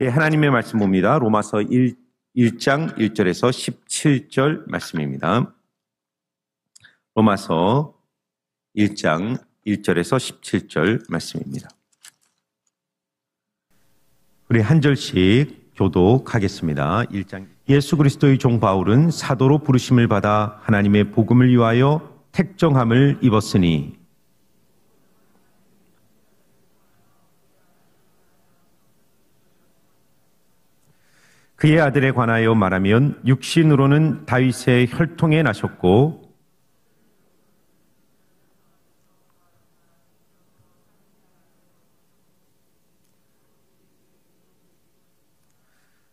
예, 하나님의 말씀 봅니다. 로마서 1, 1장 1절에서 17절 말씀입니다. 로마서 1장 1절에서 17절 말씀입니다. 우리 한 절씩 교독하겠습니다. 1장 예수 그리스도의 종 바울은 사도로 부르심을 받아 하나님의 복음을 위하여 택정함을 입었으니 그의 아들에 관하여 말하면 육신으로는 다윗의 혈통에 나셨고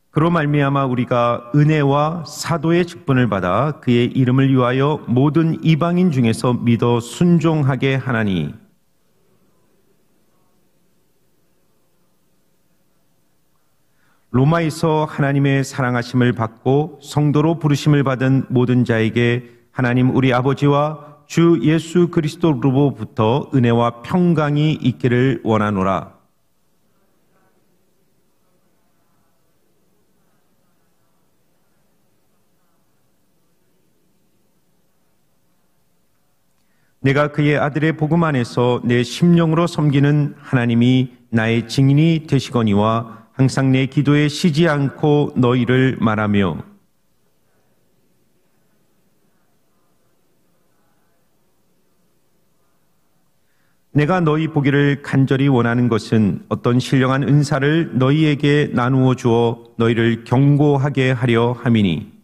그로 말미암아 우리가 은혜와 사도의 직분을 받아 그의 이름을 위하여 모든 이방인 중에서 믿어 순종하게 하나니 로마에서 하나님의 사랑하심을 받고 성도로 부르심을 받은 모든 자에게 하나님 우리 아버지와 주 예수 그리스도로부터 은혜와 평강이 있기를 원하노라. 내가 그의 아들의 복음 안에서 내 심령으로 섬기는 하나님이 나의 증인이 되시거니와 항상 내 기도에 쉬지 않고 너희를 말하며 내가 너희 보기를 간절히 원하는 것은 어떤 신령한 은사를 너희에게 나누어 주어 너희를 경고하게 하려 함이니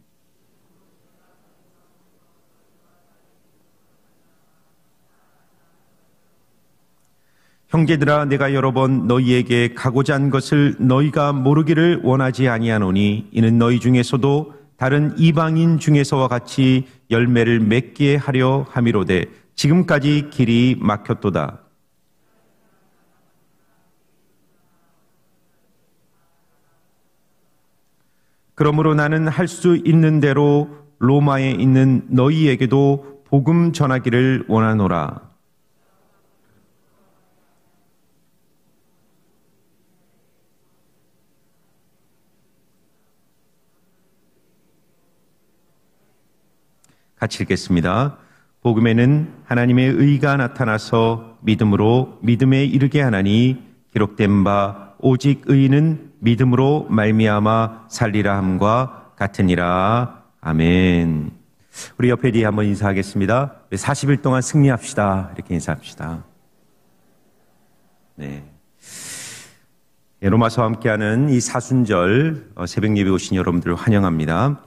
형제들아 내가 여러 번 너희에게 가고자 한 것을 너희가 모르기를 원하지 아니하노니 이는 너희 중에서도 다른 이방인 중에서와 같이 열매를 맺게 하려 함이로되 지금까지 길이 막혔도다. 그러므로 나는 할 수 있는 대로 로마에 있는 너희에게도 복음 전하기를 원하노라. 같이 읽겠습니다. 복음에는 하나님의 의가 나타나서 믿음으로 믿음에 이르게 하나니 기록된 바 오직 의인은 믿음으로 말미암아 살리라 함과 같으니라. 아멘. 우리 옆에 뒤에 한번 인사하겠습니다. 40일 동안 승리합시다. 이렇게 인사합시다. 네. 예, 로마서 함께하는 이 사순절 어, 새벽 예배 오신 여러분들을 환영합니다.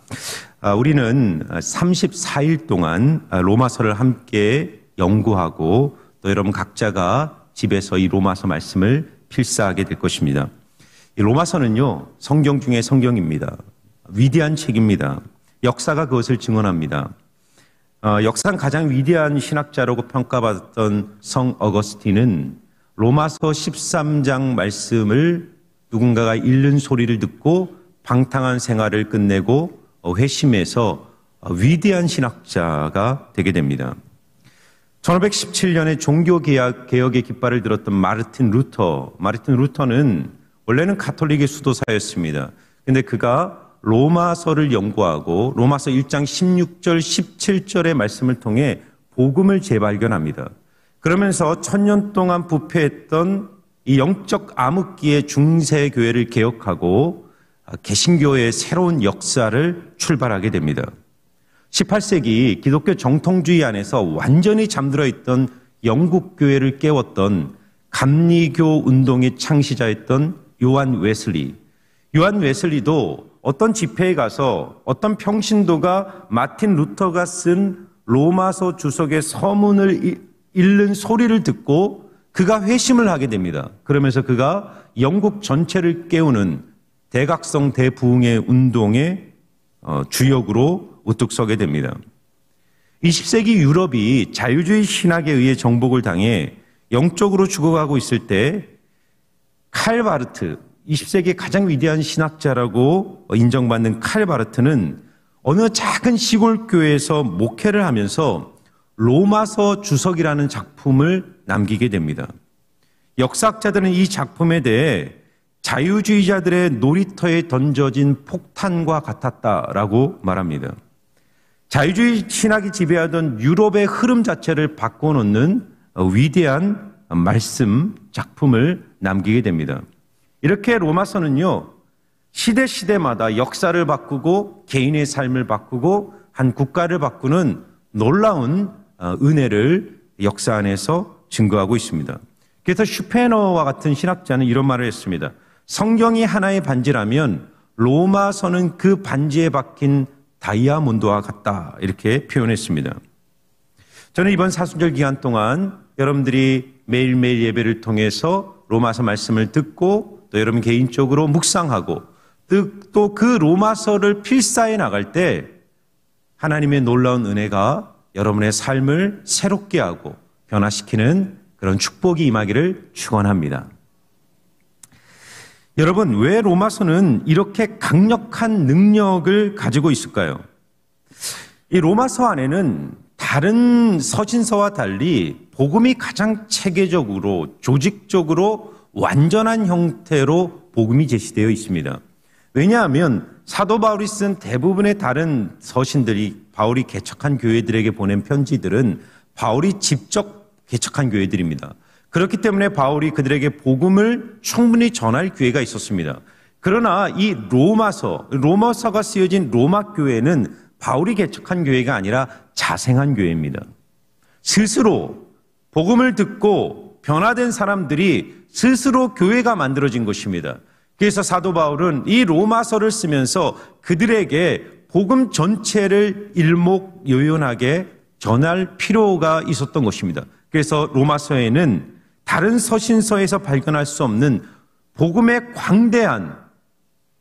아, 우리는 34일 동안 로마서를 함께 연구하고 또 여러분 각자가 집에서 이 로마서 말씀을 필사하게 될 것입니다. 로마서는요, 성경 중에 성경입니다. 위대한 책입니다. 역사가 그것을 증언합니다. 어, 역사상 가장 위대한 신학자라고 평가받았던 성 어거스틴은 로마서 13장 말씀을 누군가가 읽는 소리를 듣고 방탕한 생활을 끝내고 어, 회심해서 위대한 신학자가 되게 됩니다. 1517년에 종교 개혁의 깃발을 들었던 마르틴 루터. 마르틴 루터는 원래는 가톨릭의 수도사였습니다. 근데 그가 로마서를 연구하고 로마서 1장 16절, 17절의 말씀을 통해 복음을 재발견합니다. 그러면서 천년 동안 부패했던 이 영적 암흑기의 중세교회를 개혁하고 개신교의 새로운 역사를 출발하게 됩니다. 18세기 기독교 정통주의 안에서 완전히 잠들어 있던 영국 교회를 깨웠던 감리교 운동의 창시자였던 요한 웨슬리. 요한 웨슬리도 어떤 집회에 가서 어떤 평신도가 마틴 루터가 쓴 로마서 주석의 서문을 읽는 소리를 듣고 그가 회심을 하게 됩니다. 그러면서 그가 영국 전체를 깨우는 대각성 대부흥의 운동의 어, 주역으로 우뚝 서게 됩니다. 20세기 유럽이 자유주의 신학에 의해 정복을 당해 영적으로 죽어가고 있을 때 칼바르트, 20세기 가장 위대한 신학자라고 인정받는 칼바르트는 어느 작은 시골 교회에서 목회를 하면서 로마서 주석이라는 작품을 남기게 됩니다. 역사학자들은 이 작품에 대해 자유주의자들의 놀이터에 던져진 폭탄과 같았다라고 말합니다. 자유주의 신학이 지배하던 유럽의 흐름 자체를 바꿔놓는 위대한 말씀 작품을 남기게 됩니다. 이렇게 로마서는요, 시대 시대마다 역사를 바꾸고 개인의 삶을 바꾸고 한 국가를 바꾸는 놀라운 어, 은혜를 역사 안에서 증거하고 있습니다. 그래서 슈페너와 같은 신학자는 이런 말을 했습니다. 성경이 하나의 반지라면 로마서는 그 반지에 박힌 다이아몬드와 같다. 이렇게 표현했습니다. 저는 이번 사순절 기간 동안 여러분들이 매일매일 예배를 통해서 로마서 말씀을 듣고 또 여러분 개인적으로 묵상하고 또 그 로마서를 필사해 나갈 때 하나님의 놀라운 은혜가 여러분의 삶을 새롭게 하고 변화시키는 그런 축복이 임하기를 축원합니다. 여러분, 왜 로마서는 이렇게 강력한 능력을 가지고 있을까요? 이 로마서 안에는 다른 서신서와 달리 복음이 가장 체계적으로, 조직적으로, 완전한 형태로 복음이 제시되어 있습니다. 왜냐하면 사도 바울이 쓴 대부분의 다른 서신들이 바울이 개척한 교회들에게 보낸 편지들은 바울이 직접 개척한 교회들입니다. 그렇기 때문에 바울이 그들에게 복음을 충분히 전할 기회가 있었습니다. 그러나 이 로마서, 로마서가 쓰여진 로마 교회는 바울이 개척한 교회가 아니라 자생한 교회입니다. 스스로 복음을 듣고 변화된 사람들이 스스로 교회가 만들어진 것입니다. 그래서 사도 바울은 이 로마서를 쓰면서 그들에게 복음 전체를 일목요연하게 전할 필요가 있었던 것입니다. 그래서 로마서에는 다른 서신서에서 발견할 수 없는 복음의 광대한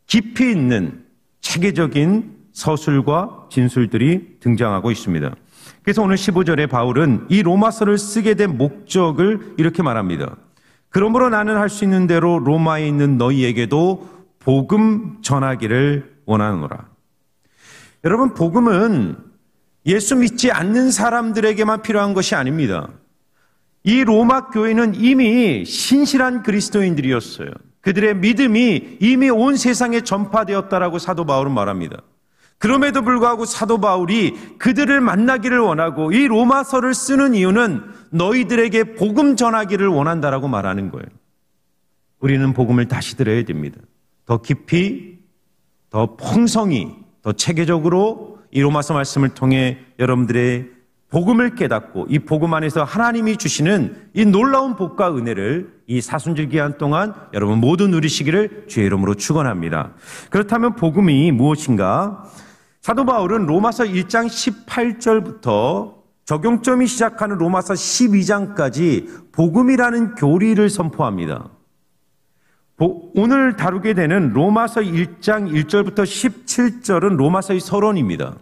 깊이 있는 체계적인 서술과 진술들이 등장하고 있습니다. 그래서 오늘 15절에 바울은 이 로마서를 쓰게 된 목적을 이렇게 말합니다. 그러므로 나는 할 수 있는 대로 로마에 있는 너희에게도 복음 전하기를 원하노라. 여러분, 복음은 예수 믿지 않는 사람들에게만 필요한 것이 아닙니다. 이 로마 교회는 이미 신실한 그리스도인들이었어요. 그들의 믿음이 이미 온 세상에 전파되었다라고 사도 바울은 말합니다. 그럼에도 불구하고 사도 바울이 그들을 만나기를 원하고 이 로마서를 쓰는 이유는 너희들에게 복음 전하기를 원한다라고 말하는 거예요. 우리는 복음을 다시 들어야 됩니다. 더 깊이, 더 풍성히, 더 체계적으로 이 로마서 말씀을 통해 여러분들의 복음을 깨닫고 이 복음 안에서 하나님이 주시는 이 놀라운 복과 은혜를 이 사순절 기간 동안 여러분 모두 누리시기를 주의 이름으로 축원합니다. 그렇다면 복음이 무엇인가? 사도 바울은 로마서 1장 18절부터 적용점이 시작하는 로마서 12장까지 복음이라는 교리를 선포합니다. 오늘 다루게 되는 로마서 1장 1절부터 17절은 로마서의 서론입니다.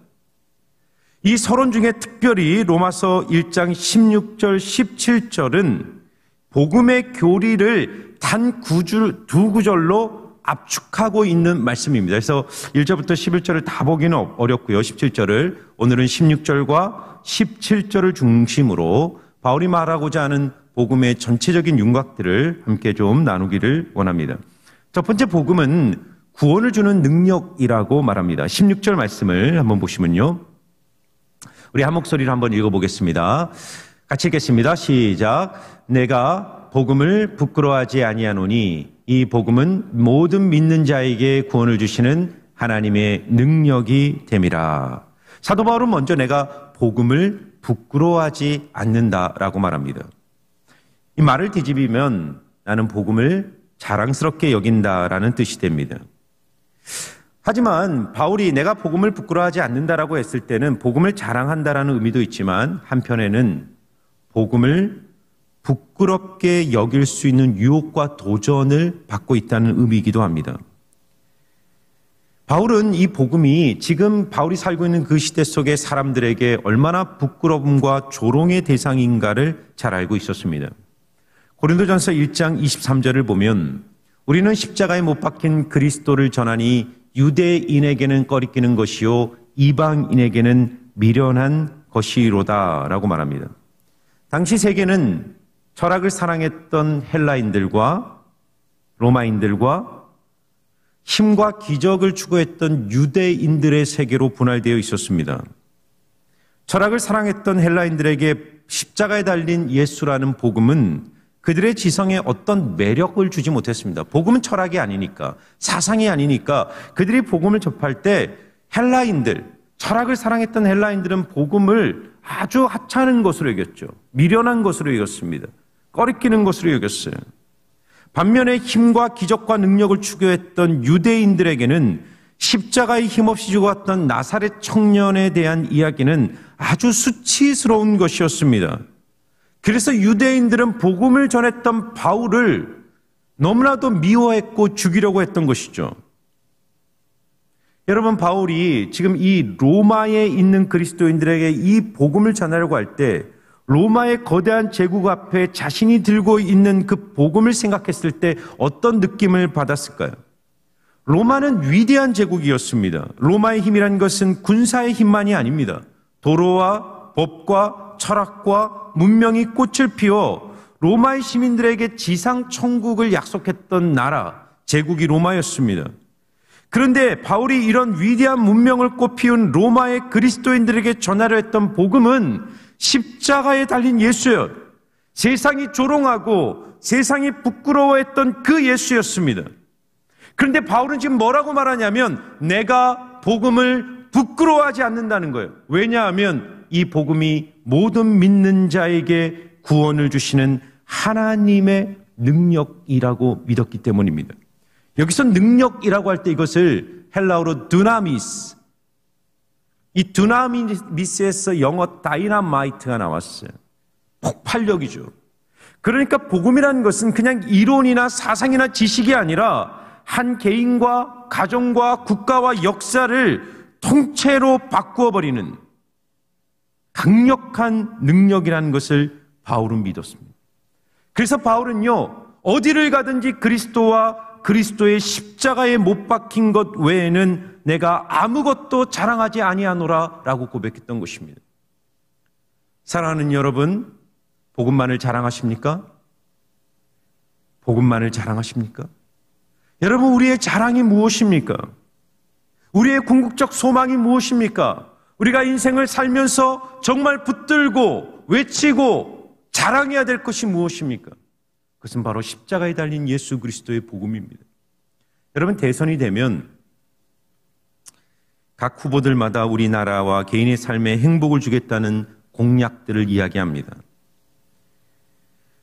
이 서론 중에 특별히 로마서 1장 16절, 17절은 복음의 교리를 단 9줄, 두 구절로 압축하고 있는 말씀입니다. 그래서 1절부터 11절을 다 보기는 어- 어렵고요. 17절을. 오늘은 16절과 17절을 중심으로 바울이 말하고자 하는 복음의 전체적인 윤곽들을 함께 좀 나누기를 원합니다. 첫 번째 복음은 구원을 주는 능력이라고 말합니다. 16절 말씀을 한번 보시면요. 우리 한 목소리로 한번 읽어보겠습니다. 같이 읽겠습니다. 시작. 내가 복음을 부끄러워하지 아니하노니 이 복음은 모든 믿는 자에게 구원을 주시는 하나님의 능력이 됨이라. 사도 바울은 먼저 내가 복음을 부끄러워하지 않는다라고 말합니다. 이 말을 뒤집으면 나는 복음을 자랑스럽게 여긴다라는 뜻이 됩니다. 하지만 바울이 내가 복음을 부끄러워하지 않는다라고 했을 때는 복음을 자랑한다라는 의미도 있지만 한편에는 복음을 부끄럽게 여길 수 있는 유혹과 도전을 받고 있다는 의미이기도 합니다. 바울은 이 복음이 지금 바울이 살고 있는 그 시대 속의 사람들에게 얼마나 부끄러움과 조롱의 대상인가를 잘 알고 있었습니다. 고린도전서 1장 23절을 보면 우리는 십자가에 못 박힌 그리스도를 전하니 유대인에게는 꺼리끼는 것이요 이방인에게는 미련한 것이로다라고 말합니다. 당시 세계는 철학을 사랑했던 헬라인들과 로마인들과 힘과 기적을 추구했던 유대인들의 세계로 분할되어 있었습니다. 철학을 사랑했던 헬라인들에게 십자가에 달린 예수라는 복음은 그들의 지성에 어떤 매력을 주지 못했습니다. 복음은 철학이 아니니까, 사상이 아니니까 그들이 복음을 접할 때 헬라인들, 철학을 사랑했던 헬라인들은 복음을 아주 하찮은 것으로 여겼죠. 미련한 것으로 여겼습니다. 꺼리끼는 것으로 여겼어요. 반면에 힘과 기적과 능력을 추구했던 유대인들에게는 십자가의 힘없이 죽어왔던 나사렛 청년에 대한 이야기는 아주 수치스러운 것이었습니다. 그래서 유대인들은 복음을 전했던 바울을 너무나도 미워했고 죽이려고 했던 것이죠. 여러분, 바울이 지금 이 로마에 있는 그리스도인들에게 이 복음을 전하려고 할 때 로마의 거대한 제국 앞에 자신이 들고 있는 그 복음을 생각했을 때 어떤 느낌을 받았을까요? 로마는 위대한 제국이었습니다. 로마의 힘이란 것은 군사의 힘만이 아닙니다. 도로와 법과 철학과 문명이 꽃을 피워 로마의 시민들에게 지상 천국을 약속했던 나라, 제국이 로마였습니다. 그런데 바울이 이런 위대한 문명을 꽃피운 로마의 그리스도인들에게 전하려 했던 복음은 십자가에 달린 예수요. 세상이 조롱하고 세상이 부끄러워했던 그 예수였습니다. 그런데 바울은 지금 뭐라고 말하냐면 내가 복음을 부끄러워하지 않는다는 거예요. 왜냐하면 이 복음이 모든 믿는 자에게 구원을 주시는 하나님의 능력이라고 믿었기 때문입니다. 여기서 능력이라고 할 때 이것을 헬라어로 두나미스. 이 두나미스에서 영어 다이나마이트가 나왔어요. 폭발력이죠. 그러니까 복음이라는 것은 그냥 이론이나 사상이나 지식이 아니라 한 개인과 가정과 국가와 역사를 통째로 바꾸어 버리는 강력한 능력이라는 것을 바울은 믿었습니다. 그래서 바울은요, 어디를 가든지 그리스도와 그리스도의 십자가에 못 박힌 것 외에는 내가 아무것도 자랑하지 아니하노라 라고 고백했던 것입니다. 사랑하는 여러분, 복음만을 자랑하십니까? 복음만을 자랑하십니까? 여러분, 우리의 자랑이 무엇입니까? 우리의 궁극적 소망이 무엇입니까? 우리가 인생을 살면서 정말 붙들고 외치고 자랑해야 될 것이 무엇입니까? 그것은 바로 십자가에 달린 예수 그리스도의 복음입니다. 여러분, 대선이 되면 각 후보들마다 우리나라와 개인의 삶에 행복을 주겠다는 공약들을 이야기합니다.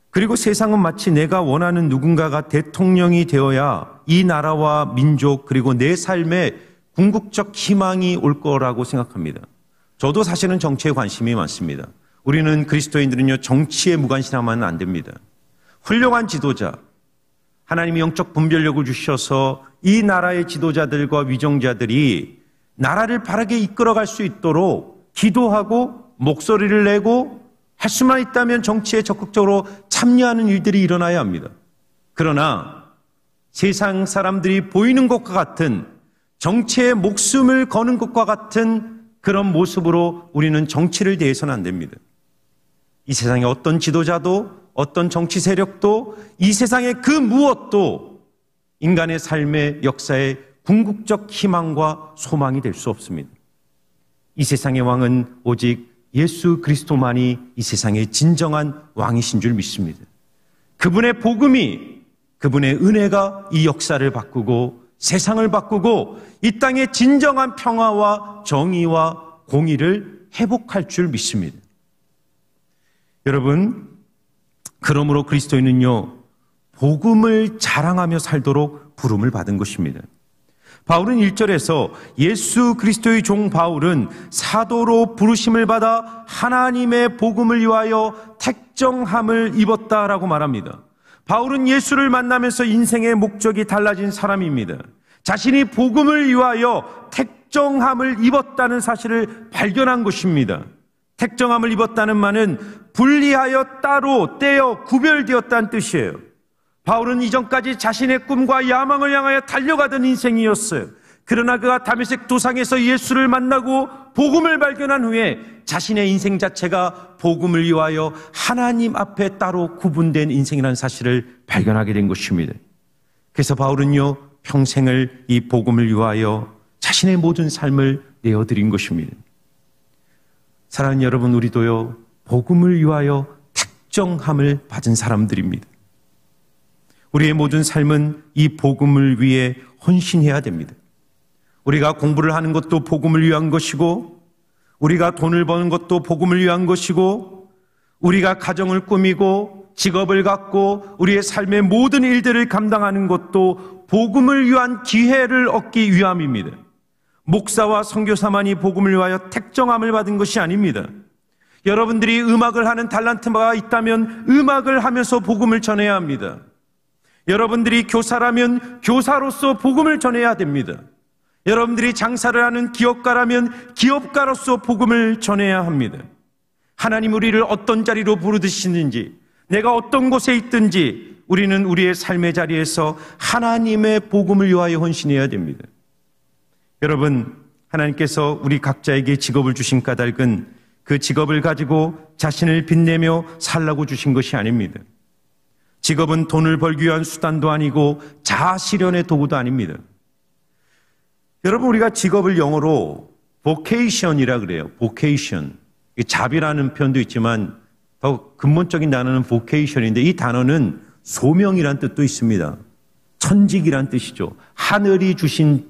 그리고 세상은 마치 내가 원하는 누군가가 대통령이 되어야 이 나라와 민족 그리고 내 삶에 궁극적 희망이 올 거라고 생각합니다. 저도 사실은 정치에 관심이 많습니다. 우리는 그리스도인들은요, 정치에 무관심하면 안 됩니다. 훌륭한 지도자, 하나님이 영적 분별력을 주셔서 이 나라의 지도자들과 위정자들이 나라를 바르게 이끌어갈 수 있도록 기도하고 목소리를 내고 할 수만 있다면 정치에 적극적으로 참여하는 일들이 일어나야 합니다. 그러나 세상 사람들이 보이는 것과 같은 정치에 목숨을 거는 것과 같은 그런 모습으로 우리는 정치를 대해서는 안 됩니다. 이 세상의 어떤 지도자도 어떤 정치 세력도 이 세상의 그 무엇도 인간의 삶의 역사에 궁극적 희망과 소망이 될 수 없습니다. 이 세상의 왕은 오직 예수 그리스도만이 이 세상의 진정한 왕이신 줄 믿습니다. 그분의 복음이 그분의 은혜가 이 역사를 바꾸고 세상을 바꾸고 이 땅의 진정한 평화와 정의와 공의를 회복할 줄 믿습니다. 여러분, 그러므로 그리스도인은요, 복음을 자랑하며 살도록 부름을 받은 것입니다. 바울은 1절에서 예수 그리스도의 종 바울은 사도로 부르심을 받아 하나님의 복음을 위하여 택정함을 입었다라고 말합니다. 바울은 예수를 만나면서 인생의 목적이 달라진 사람입니다. 자신이 복음을 위하여 택정함을 입었다는 사실을 발견한 것입니다. 택정함을 입었다는 말은 분리하여 따로 떼어 구별되었다는 뜻이에요. 바울은 이전까지 자신의 꿈과 야망을 향하여 달려가던 인생이었어요. 그러나 그가 다메섹 도상에서 예수를 만나고 복음을 발견한 후에 자신의 인생 자체가 복음을 위하여 하나님 앞에 따로 구분된 인생이라는 사실을 발견하게 된 것입니다. 그래서 바울은요, 평생을 이 복음을 위하여 자신의 모든 삶을 내어드린 것입니다. 사랑하는 여러분, 우리도요, 복음을 위하여 특정함을 받은 사람들입니다. 우리의 모든 삶은 이 복음을 위해 헌신해야 됩니다. 우리가 공부를 하는 것도 복음을 위한 것이고, 우리가 돈을 버는 것도 복음을 위한 것이고, 우리가 가정을 꾸미고, 직업을 갖고, 우리의 삶의 모든 일들을 감당하는 것도 복음을 위한 기회를 얻기 위함입니다. 목사와 선교사만이 복음을 위하여 택정함을 받은 것이 아닙니다. 여러분들이 음악을 하는 달란트가 있다면 음악을 하면서 복음을 전해야 합니다. 여러분들이 교사라면 교사로서 복음을 전해야 됩니다. 여러분들이 장사를 하는 기업가라면 기업가로서 복음을 전해야 합니다. 하나님 우리를 어떤 자리로 부르듯이는지 내가 어떤 곳에 있든지 우리는 우리의 삶의 자리에서 하나님의 복음을 위하여 헌신해야 됩니다. 여러분, 하나님께서 우리 각자에게 직업을 주신 까닭은 그 직업을 가지고 자신을 빛내며 살라고 주신 것이 아닙니다. 직업은 돈을 벌기 위한 수단도 아니고 자아실현의 도구도 아닙니다. 여러분 우리가 직업을 영어로 vocation이라 그래요. vocation. 잡이라는 표현도 있지만 더 근본적인 단어는 vocation인데 이 단어는 소명이란 뜻도 있습니다. 천직이란 뜻이죠. 하늘이 주신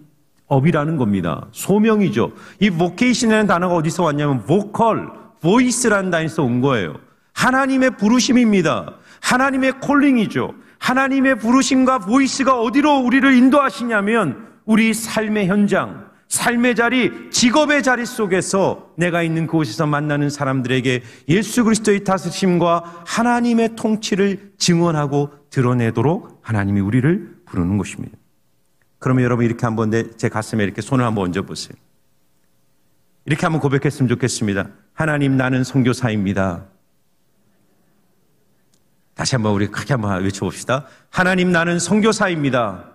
업이라는 겁니다. 소명이죠. 이 vocation이라는 단어가 어디서 왔냐면 vocal, voice라는 단에서 온 거예요. 하나님의 부르심입니다. 하나님의 콜링이죠. 하나님의 부르심과 보이스가 어디로 우리를 인도하시냐면 우리 삶의 현장, 삶의 자리, 직업의 자리 속에서 내가 있는 그곳에서 만나는 사람들에게 예수 그리스도의 다스심과 하나님의 통치를 증언하고 드러내도록 하나님이 우리를 부르는 것입니다. 그러면 여러분 이렇게 한번 제 가슴에 이렇게 손을 한번 얹어 보세요. 이렇게 한번 고백했으면 좋겠습니다. 하나님 나는 선교사입니다. 다시 한번 우리 크게 한번 외쳐 봅시다. 하나님 나는 선교사입니다.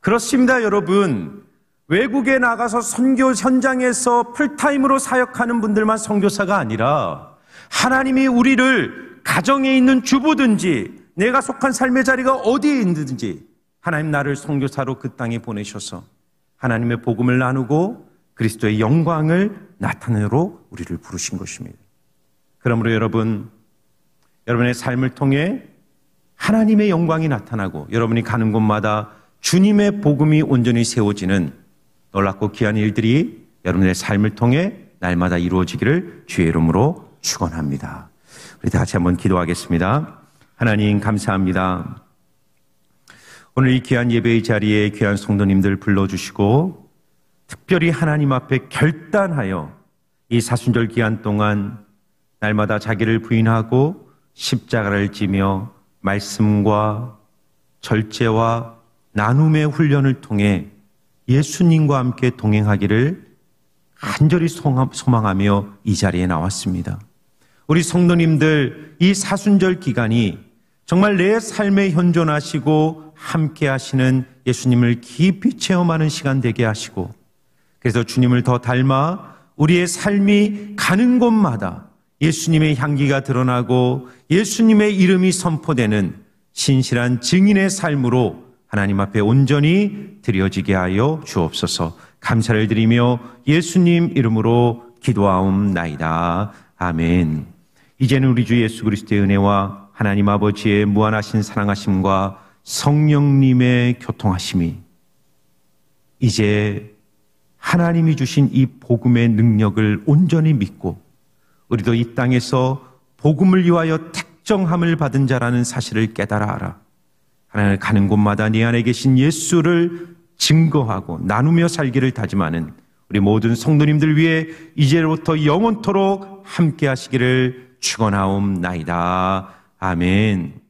그렇습니다, 여러분. 외국에 나가서 선교 현장에서 풀타임으로 사역하는 분들만 선교사가 아니라 하나님이 우리를 가정에 있는 주부든지 내가 속한 삶의 자리가 어디에 있는지 하나님 나를 선교사로 그 땅에 보내셔서 하나님의 복음을 나누고 그리스도의 영광을 나타내로 우리를 부르신 것입니다. 그러므로 여러분 여러분의 삶을 통해 하나님의 영광이 나타나고 여러분이 가는 곳마다 주님의 복음이 온전히 세워지는 놀랍고 귀한 일들이 여러분의 삶을 통해 날마다 이루어지기를 주의 이름으로 축원합니다. 우리 다 같이 한번 기도하겠습니다. 하나님 감사합니다. 오늘 이 귀한 예배의 자리에 귀한 성도님들 불러주시고 특별히 하나님 앞에 결단하여 이 사순절 기한 동안 날마다 자기를 부인하고 십자가를 지며 말씀과 절제와 나눔의 훈련을 통해 예수님과 함께 동행하기를 간절히 소망하며 이 자리에 나왔습니다. 우리 성도님들 이 사순절 기간이 정말 내 삶에 현존하시고 함께 하시는 예수님을 깊이 체험하는 시간 되게 하시고 그래서 주님을 더 닮아 우리의 삶이 가는 곳마다 예수님의 향기가 드러나고 예수님의 이름이 선포되는 신실한 증인의 삶으로 하나님 앞에 온전히 드려지게 하여 주옵소서 감사를 드리며 예수님 이름으로 기도하옵나이다. 아멘. 이제는 우리 주 예수 그리스도의 은혜와 하나님 아버지의 무한하신 사랑하심과 성령님의 교통하심이 이제 하나님이 주신 이 복음의 능력을 온전히 믿고 우리도 이 땅에서 복음을 위하여 택정함을 받은 자라는 사실을 깨달아 알아. 하나님 을 가는 곳마다 네 안에 계신 예수를 증거하고 나누며 살기를 다짐하는 우리 모든 성도님들 위해 이제로부터 영원토록 함께 하시기를 축원하옵나이다. 아멘.